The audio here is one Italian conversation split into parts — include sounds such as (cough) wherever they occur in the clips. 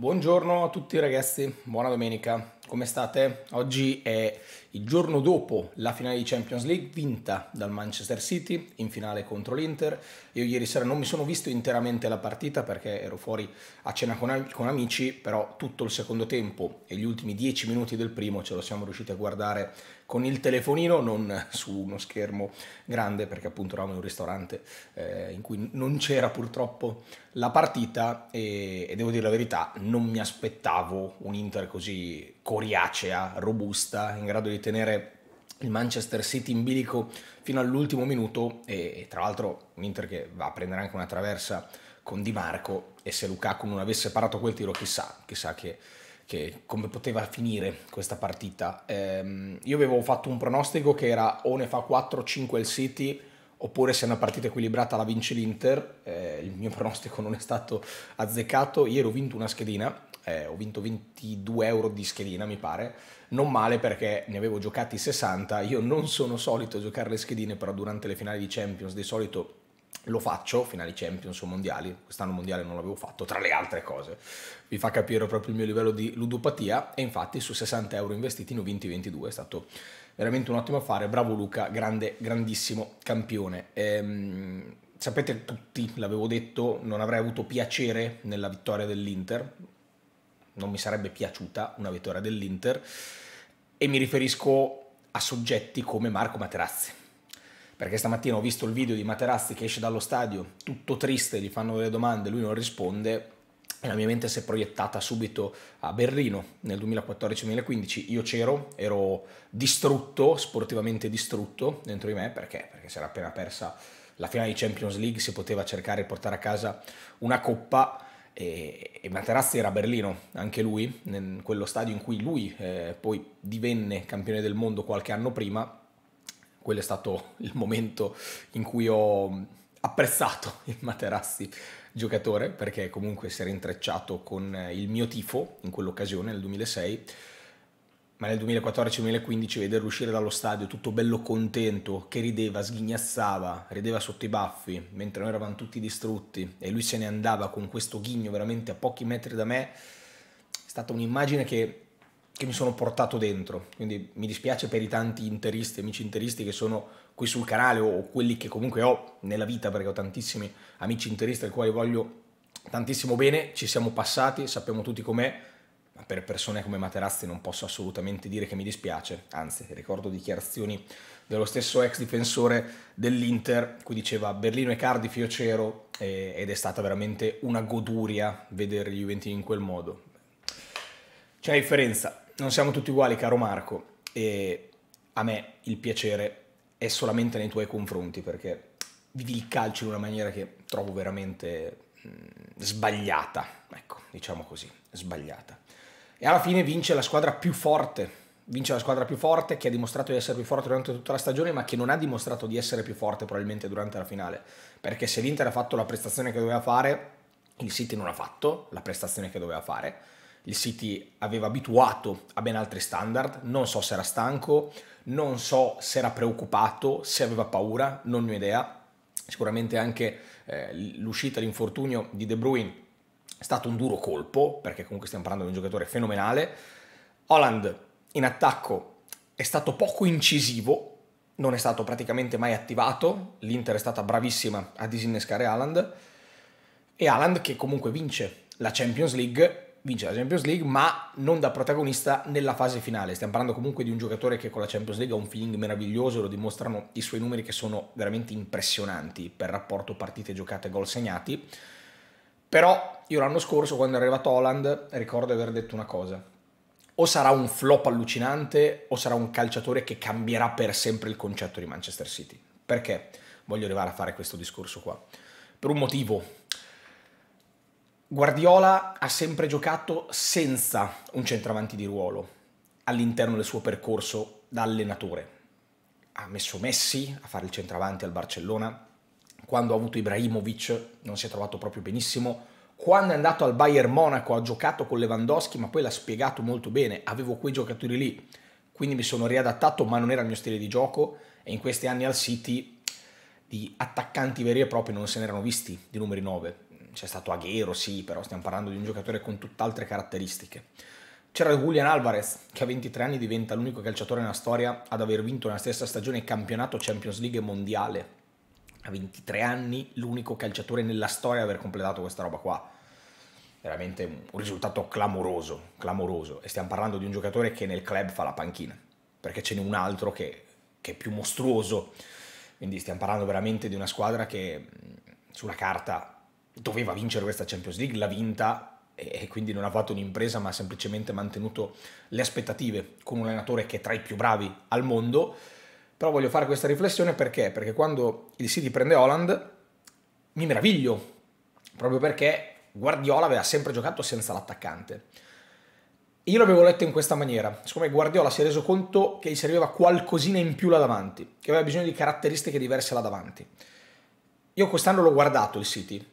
Buongiorno a tutti ragazzi, buona domenica, come state? Oggi è il giorno dopo la finale di Champions League vinta dal Manchester City in finale contro l'Inter. Io ieri sera non mi sono visto interamente la partita perché ero fuori a cena con, am con amici, però tutto il secondo tempo e gli ultimi 10 minuti del primo ce lo siamo riusciti a guardare con il telefonino, non su uno schermo grande, perché appunto eravamo in un ristorante eh, in cui non c'era purtroppo la partita e, e, devo dire la verità, non mi aspettavo un Inter così coriacea, robusta, in grado di tenere il Manchester City in bilico fino all'ultimo minuto e, e tra l'altro un Inter che va a prendere anche una traversa con Di Marco e se Lukaku non avesse parato quel tiro chissà, chissà che che come poteva finire questa partita. Ehm, io avevo fatto un pronostico che era o ne fa 4-5 il City oppure se è una partita equilibrata la vince l'Inter. Eh, il mio (laughs) pronostico non è stato azzeccato. Ieri ho vinto una schedina, eh, ho vinto 22 euro di schedina mi pare. Non male perché ne avevo giocati 60. Io non sono solito giocare le schedine, però durante le finali di Champions di solito lo faccio, finali Champions o mondiali, quest'anno mondiale non l'avevo fatto, tra le altre cose, vi fa capire proprio il mio livello di ludopatia e infatti su 60 euro investiti ne ho 22, è stato veramente un ottimo affare, bravo Luca, grande, grandissimo campione. Ehm, sapete tutti, l'avevo detto, non avrei avuto piacere nella vittoria dell'Inter, non mi sarebbe piaciuta una vittoria dell'Inter e mi riferisco a soggetti come Marco Materazzi perché stamattina ho visto il video di Materazzi che esce dallo stadio tutto triste, gli fanno delle domande, lui non risponde e la mia mente si è proiettata subito a Berlino nel 2014-2015. Io c'ero, ero distrutto, sportivamente distrutto dentro di me perché, perché si era appena persa la finale di Champions League, si poteva cercare di portare a casa una coppa e, Materazzi era a Berlino, anche lui, in quello stadio in cui lui eh, poi divenne campione del mondo qualche anno prima quello è stato (laughs) il momento in cui ho mm, apprezzato (laughs) il Materassi giocatore perché comunque si era intrecciato con eh, il mio tifo in quell'occasione nel 2006 ma nel 2014-2015 vederlo uscire dallo stadio tutto bello contento, che rideva, sghignazzava, rideva sotto i baffi, mentre noi eravamo tutti distrutti e lui se ne andava con questo ghigno veramente a pochi metri da me, è stata un'immagine che che mi sono portato dentro. Quindi mi dispiace per i tanti interisti, amici interisti che sono qui sul canale o quelli che comunque ho nella vita, perché ho tantissimi amici interisti ai quali voglio tantissimo bene, ci siamo passati, sappiamo tutti com'è, ma per persone come Materazzi non posso assolutamente dire che mi dispiace, anzi ricordo dichiarazioni dello stesso ex difensore dell'Inter, cui diceva Berlino e Cardiff io c'ero eh, ed è stata veramente una goduria vedere gli Juventini in quel modo. C'è la differenza, non siamo tutti uguali, caro Marco, e a me il piacere è solamente nei tuoi confronti perché vivi il calcio in una maniera che trovo veramente mm, sbagliata, ecco, diciamo così, sbagliata. E alla fine vince la squadra più forte, vince la squadra più forte che ha dimostrato di essere più forte durante tutta la stagione ma che non ha dimostrato di essere più forte probabilmente durante la finale, perché se l'Inter ha fatto la prestazione che doveva fare, il City non ha fatto la prestazione che doveva fare il City aveva abituato a ben altri standard, non so se era stanco, non so se era preoccupato, se aveva paura, non ne ho idea. Sicuramente anche eh, l'uscita, l'infortunio di De Bruyne è stato un duro colpo, perché comunque stiamo parlando di un giocatore fenomenale. Holland in attacco è stato poco incisivo, non è stato praticamente mai attivato, l'Inter è stata bravissima a disinnescare Haaland, e Haaland che comunque vince la Champions League vince la Champions League, ma non da protagonista nella fase finale. Stiamo parlando comunque di un giocatore che con la Champions League ha un feeling meraviglioso, lo dimostrano i suoi numeri che sono veramente impressionanti per rapporto partite giocate e gol segnati. Però io l'anno scorso, quando è arrivato Holland, ricordo di aver detto una cosa. O sarà un flop allucinante, o sarà un calciatore che cambierà per sempre il concetto di Manchester City. Perché voglio arrivare a fare questo discorso qua? Per un motivo, Guardiola ha sempre giocato senza un centravanti di ruolo all'interno del suo percorso da allenatore. Ha messo Messi a fare il centravanti al Barcellona, quando ha avuto Ibrahimovic non si è trovato proprio benissimo, quando è andato al Bayern Monaco ha giocato con Lewandowski, ma poi l'ha spiegato molto bene, avevo quei giocatori lì, quindi mi sono riadattato, ma non era il mio stile di gioco e in questi anni al City di attaccanti veri e propri non se n'erano visti di numeri 9 c'è stato Aguero, sì, però stiamo parlando di un giocatore con tutt'altre caratteristiche. C'era Julian Alvarez, che a 23 anni diventa l'unico calciatore nella storia ad aver vinto nella stessa stagione campionato Champions League Mondiale. A 23 anni l'unico calciatore nella storia ad aver completato questa roba qua. Veramente un risultato clamoroso, clamoroso. E stiamo parlando di un giocatore che nel club fa la panchina, perché ce n'è un altro che, che è più mostruoso. Quindi stiamo parlando veramente di una squadra che sulla carta doveva vincere questa Champions League, l'ha vinta e quindi non ha fatto un'impresa ma ha semplicemente mantenuto le aspettative con un allenatore che è tra i più bravi al mondo. Però voglio fare questa riflessione perché? Perché quando il City prende Holland mi meraviglio, proprio perché Guardiola aveva sempre giocato senza l'attaccante. Io l'avevo letto in questa maniera, siccome Guardiola si è reso conto che gli serviva qualcosina in più là davanti, che aveva bisogno di caratteristiche diverse là davanti. Io quest'anno l'ho guardato il City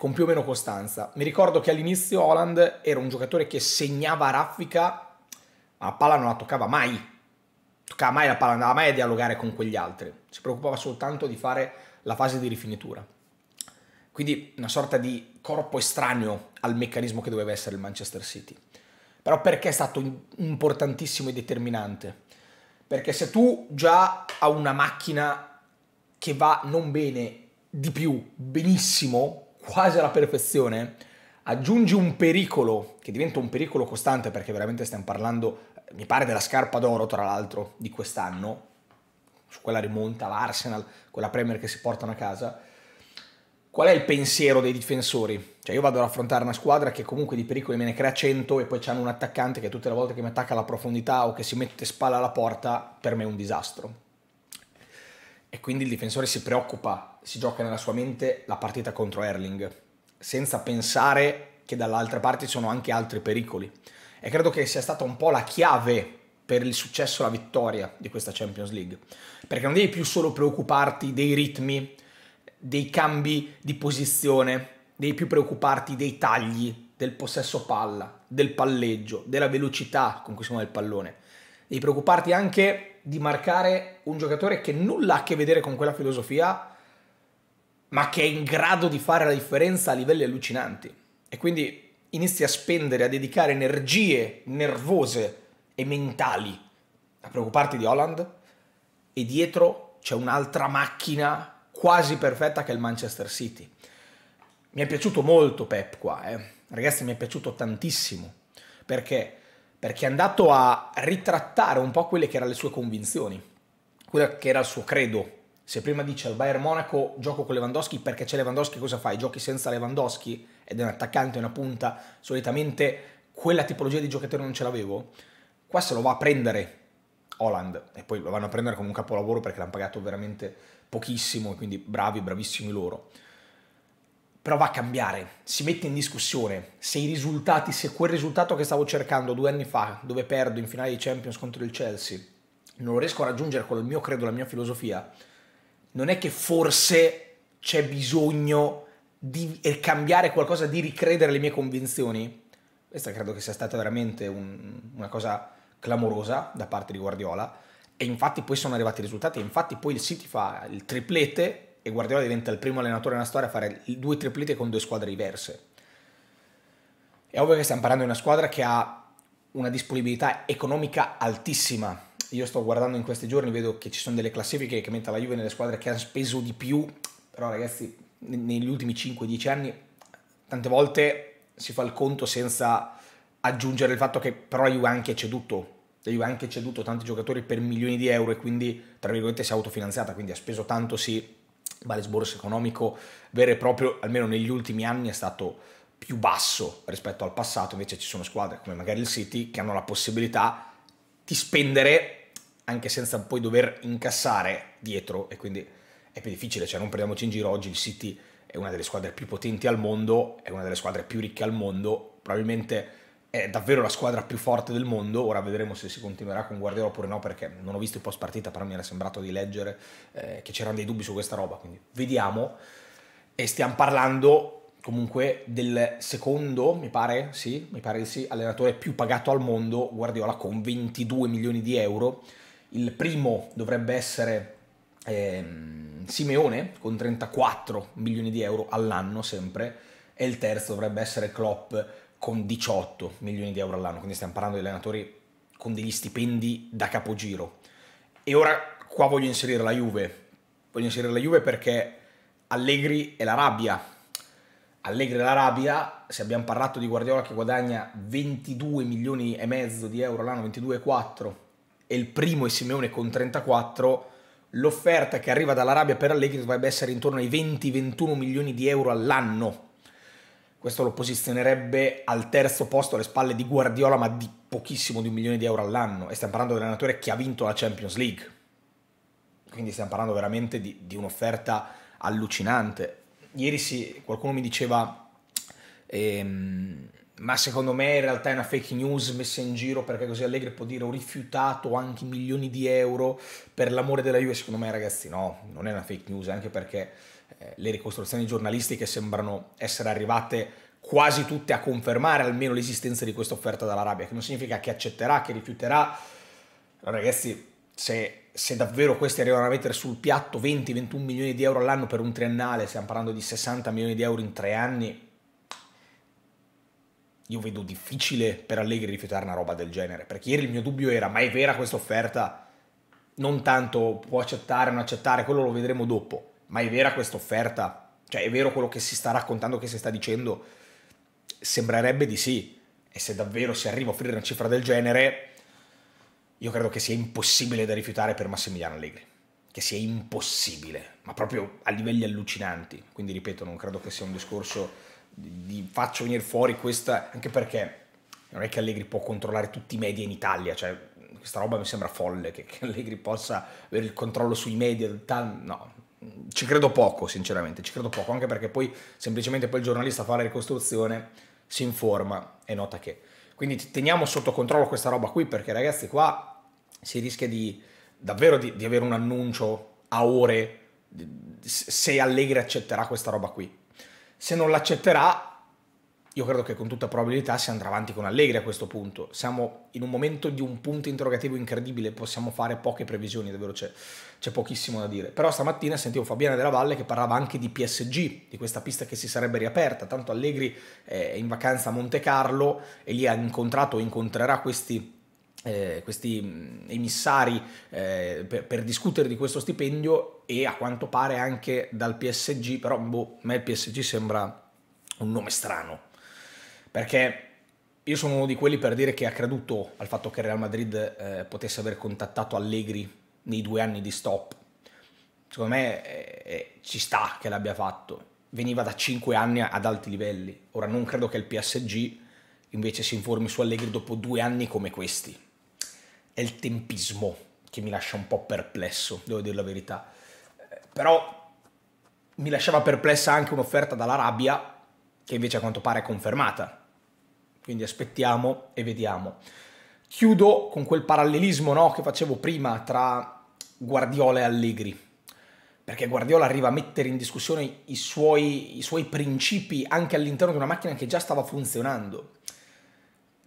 con più o meno costanza. Mi ricordo che all'inizio Holland era un giocatore che segnava a raffica, ma la palla non la toccava mai. Toccava mai la palla, andava mai a dialogare con quegli altri. Si preoccupava soltanto di fare la fase di rifinitura. Quindi una sorta di corpo estraneo al meccanismo che doveva essere il Manchester City. Però perché è stato importantissimo e determinante? Perché se tu già ha una macchina che va non bene di più, benissimo, quasi alla perfezione, aggiungi un pericolo, che diventa un pericolo costante perché veramente stiamo parlando, eh, mi pare, della scarpa d'oro, tra l'altro, di quest'anno, su quella rimonta l'Arsenal, quella Premier che si portano a casa, qual è il pensiero dei difensori? Cioè io vado ad affrontare una squadra che comunque di pericoli me ne crea 100 e poi c'hanno un attaccante che tutte le volte che mi attacca alla profondità o che si mette spalla alla porta, per me è un disastro e quindi il difensore si preoccupa, si gioca nella sua mente la partita contro Erling, senza pensare che dall'altra parte ci sono anche altri pericoli. E credo che sia stata un po' la chiave per il successo e la vittoria di questa Champions League, perché non devi più solo preoccuparti dei ritmi, dei cambi di posizione, devi più preoccuparti dei tagli, del possesso palla, del palleggio, della velocità con cui si muove il pallone. Devi preoccuparti anche di marcare un giocatore che nulla ha a che vedere con quella filosofia, ma che è in grado di fare la differenza a livelli allucinanti. E quindi inizi a spendere, a dedicare energie nervose e mentali a preoccuparti di Holland, e dietro c'è un'altra macchina quasi perfetta che è il Manchester City. Mi è piaciuto molto Pep qua, eh. ragazzi mi è piaciuto tantissimo, perché perché è andato a ritrattare un po' quelle che erano le sue convinzioni, quello che era il suo credo. Se prima dice al Bayern Monaco gioco con Lewandowski perché c'è Lewandowski, cosa fai? Giochi senza Lewandowski ed è un attaccante, una punta, solitamente quella tipologia di giocatore non ce l'avevo. Qua se lo va a prendere Holland e poi lo vanno a prendere come un capolavoro perché l'hanno pagato veramente pochissimo, quindi bravi, bravissimi loro però va a cambiare, si mette in discussione se i risultati, se quel risultato che stavo cercando due anni fa, dove perdo in finale di Champions contro il Chelsea, non lo riesco a raggiungere con il mio credo, la mia filosofia, non è che forse c'è bisogno di cambiare qualcosa, di ricredere le mie convinzioni? Questa credo che sia stata veramente un, una cosa clamorosa da parte di Guardiola e infatti poi sono arrivati i risultati e infatti poi il City fa il triplete e Guardiola diventa il primo allenatore nella storia a fare due triplete con due squadre diverse. È ovvio che stiamo parlando di una squadra che ha una disponibilità economica altissima. Io sto guardando in questi giorni, vedo che ci sono delle classifiche che mette la Juve nelle squadre che hanno speso di più, però ragazzi, negli ultimi 5-10 anni tante volte si fa il conto senza aggiungere il fatto che però la Juve ha anche ceduto la Juve ha anche ceduto tanti giocatori per milioni di euro e quindi, tra virgolette, si è autofinanziata, quindi ha speso tanto sì, ma l'esborso economico vero e proprio, almeno negli ultimi anni, è stato più basso rispetto al passato, invece ci sono squadre come magari il City che hanno la possibilità di spendere anche senza poi dover incassare dietro e quindi è più difficile, cioè non prendiamoci in giro, oggi il City è una delle squadre più potenti al mondo, è una delle squadre più ricche al mondo, probabilmente è davvero la squadra più forte del mondo, ora vedremo se si continuerà con Guardiola oppure no, perché non ho visto il post partita, però mi era sembrato di leggere eh, che c'erano dei dubbi su questa roba, quindi vediamo. E stiamo parlando comunque del secondo, mi pare, sì, mi pare sì, allenatore più pagato al mondo, Guardiola con 22 milioni di euro. Il primo dovrebbe essere eh, Simeone con 34 milioni di euro all'anno sempre, e il terzo dovrebbe essere Klopp con 18 milioni di euro all'anno, quindi stiamo parlando di allenatori con degli stipendi da capogiro. E ora qua voglio inserire la Juve, voglio inserire la Juve perché Allegri è la rabbia. Allegri è la rabbia, se abbiamo parlato di Guardiola che guadagna 22 milioni e mezzo di euro all'anno, 22,4, e il primo è Simeone con 34, l'offerta che arriva dall'Arabia per Allegri dovrebbe essere intorno ai 20-21 milioni di euro all'anno questo lo posizionerebbe al terzo posto alle spalle di Guardiola, ma di pochissimo di un milione di euro all'anno. E stiamo parlando dell'allenatore che ha vinto la Champions League. Quindi stiamo parlando veramente di, di un'offerta allucinante. Ieri sì, qualcuno mi diceva... Ehm, ma secondo me in realtà è una fake news messa in giro perché così Allegri può dire ho rifiutato anche milioni di euro per l'amore della Juve, secondo me ragazzi no, non è una fake news, anche perché eh, le ricostruzioni giornalistiche sembrano essere arrivate quasi tutte a confermare almeno l'esistenza di questa offerta dall'Arabia, che non significa che accetterà, che rifiuterà, ragazzi se, se davvero questi arrivano a mettere sul piatto 20-21 milioni di euro all'anno per un triennale, stiamo parlando di 60 milioni di euro in tre anni, io vedo difficile per Allegri rifiutare una roba del genere, perché ieri il mio dubbio era, ma è vera questa offerta? Non tanto può accettare o non accettare, quello lo vedremo dopo, ma è vera questa offerta? Cioè è vero quello che si sta raccontando, che si sta dicendo? Sembrerebbe di sì, e se davvero si arriva a offrire una cifra del genere, io credo che sia impossibile da rifiutare per Massimiliano Allegri che sia impossibile, ma proprio a livelli allucinanti. Quindi ripeto, non credo che sia un discorso di faccio venire fuori questa, anche perché non è che Allegri può controllare tutti i media in Italia, cioè questa roba mi sembra folle che, che Allegri possa avere il controllo sui media, tal, no, ci credo poco sinceramente, ci credo poco, anche perché poi semplicemente poi il giornalista fa la ricostruzione, si informa e nota che. Quindi teniamo sotto controllo questa roba qui perché ragazzi qua si rischia di davvero di, di avere un annuncio a ore se Allegri accetterà questa roba qui se non l'accetterà, io credo che con tutta probabilità si andrà avanti con Allegri a questo punto. Siamo in un momento di un punto interrogativo incredibile, possiamo fare poche previsioni, davvero c'è, pochissimo da dire. Però stamattina sentivo Fabiana della Valle che parlava anche di PSG, di questa pista che si sarebbe riaperta. Tanto Allegri eh, è in vacanza a Monte Carlo e lì ha incontrato o incontrerà questi eh, questi mm, emissari eh, per, per, discutere di questo stipendio e a quanto pare anche dal PSG, però boh, a me il PSG sembra un nome strano, perché io sono uno di quelli per dire che ha creduto al fatto che Real Madrid eh, potesse aver contattato Allegri nei due anni di stop. Secondo me eh, eh, ci sta che l'abbia fatto. Veniva da cinque anni ad alti livelli. Ora non credo che il PSG invece si informi su Allegri dopo due anni come questi è il tempismo che mi lascia un po' perplesso, devo dire la verità. Eh, però mi lasciava perplessa anche un'offerta dall'Arabia che invece a quanto pare è confermata. Quindi aspettiamo e vediamo. Chiudo con quel parallelismo no, che facevo prima tra Guardiola e Allegri, perché Guardiola arriva a mettere in discussione i suoi, i suoi principi anche all'interno di una macchina che già stava funzionando.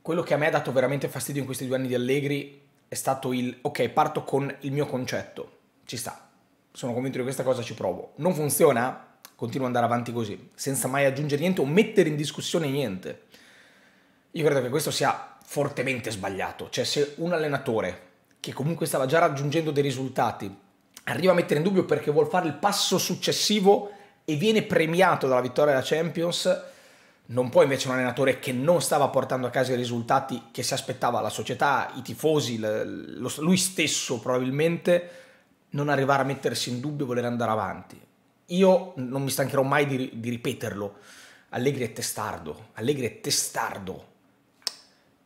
Quello che a me ha dato veramente fastidio in questi due anni di Allegri è stato il ok, parto con il mio concetto, ci sta, sono convinto di questa cosa, ci provo. Non funziona? Continuo ad andare avanti così, senza mai aggiungere niente o mettere in discussione niente. Io credo che questo sia fortemente sbagliato, cioè se un allenatore che comunque stava già raggiungendo dei risultati arriva a mettere in dubbio perché vuol fare il passo successivo e viene premiato dalla vittoria della Champions, non può invece un allenatore che non stava portando a casa i risultati che si aspettava la società, i tifosi, lui stesso probabilmente, non arrivare a mettersi in dubbio e voler andare avanti. Io non mi stancherò mai di, di ripeterlo. Allegri è testardo, Allegri è testardo.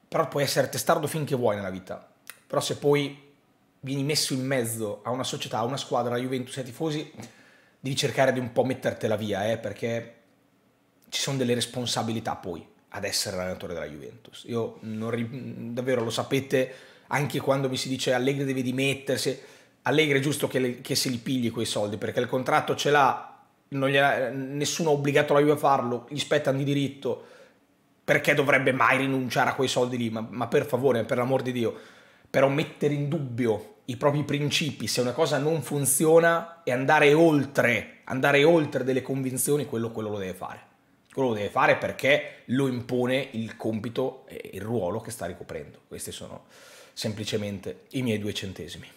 Però puoi essere testardo finché vuoi nella vita. Però se poi vieni messo in mezzo a una società, a una squadra, a Juventus e ai tifosi, devi cercare di un po' mettertela via, eh, perché ci sono delle responsabilità poi ad essere allenatore della Juventus. Io non, davvero lo sapete anche quando mi si dice Allegri deve dimettersi. Allegri è giusto che, le, che se li pigli quei soldi perché il contratto ce l'ha, nessuno ha obbligato la Juve a farlo, gli spettano di diritto. Perché dovrebbe mai rinunciare a quei soldi lì? Ma, ma per favore, per l'amor di Dio, però mettere in dubbio i propri principi, se una cosa non funziona e andare oltre, andare oltre delle convinzioni, quello, quello lo deve fare. Quello lo deve fare perché lo impone il compito e il ruolo che sta ricoprendo. Questi sono semplicemente i miei due centesimi.